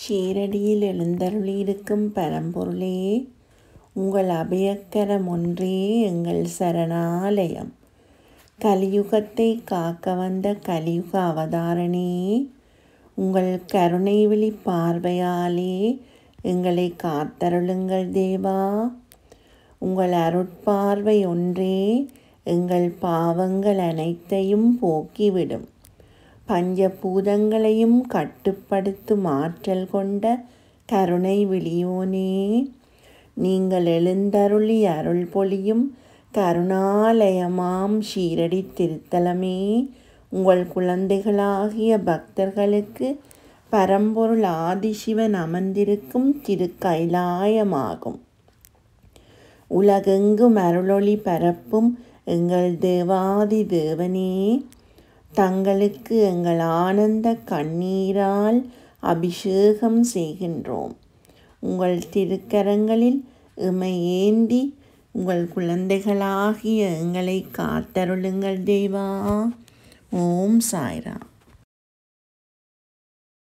எழுந்தருளி எழுந்தருளியிருக்கும் பரம்பொருளே உங்கள் அபயக்கரம் ஒன்றே எங்கள் சரணாலயம் கலியுகத்தை காக்க வந்த கலியுக அவதாரணே உங்கள் கருணை பார்வையாலே எங்களை காத்தருளுங்கள் தேவா உங்கள் அருட்பார்வை ஒன்றே எங்கள் பாவங்கள் அனைத்தையும் போக்கிவிடும் பஞ்சபூதங்களையும் கட்டுப்படுத்தும் ஆற்றல் கொண்ட கருணை விழியோனே நீங்கள் எழுந்தருளி அருள் பொழியும் கருணாலயமாம் ஷீரடி திருத்தலமே உங்கள் குழந்தைகளாகிய பக்தர்களுக்கு பரம்பொருள் ஆதிசிவன் அமர்ந்திருக்கும் திருக்கைலாயமாகும் உலகெங்கும் அருளொளி பரப்பும் எங்கள் தேவாதி தேவனே தங்களுக்கு எங்கள் ஆனந்த கண்ணீரால் அபிஷேகம் செய்கின்றோம் உங்கள் திருக்கரங்களில் இமை ஏந்தி உங்கள் குழந்தைகளாகிய எங்களை காத்தருளுங்கள் தேவா ஓம் சாய்ரா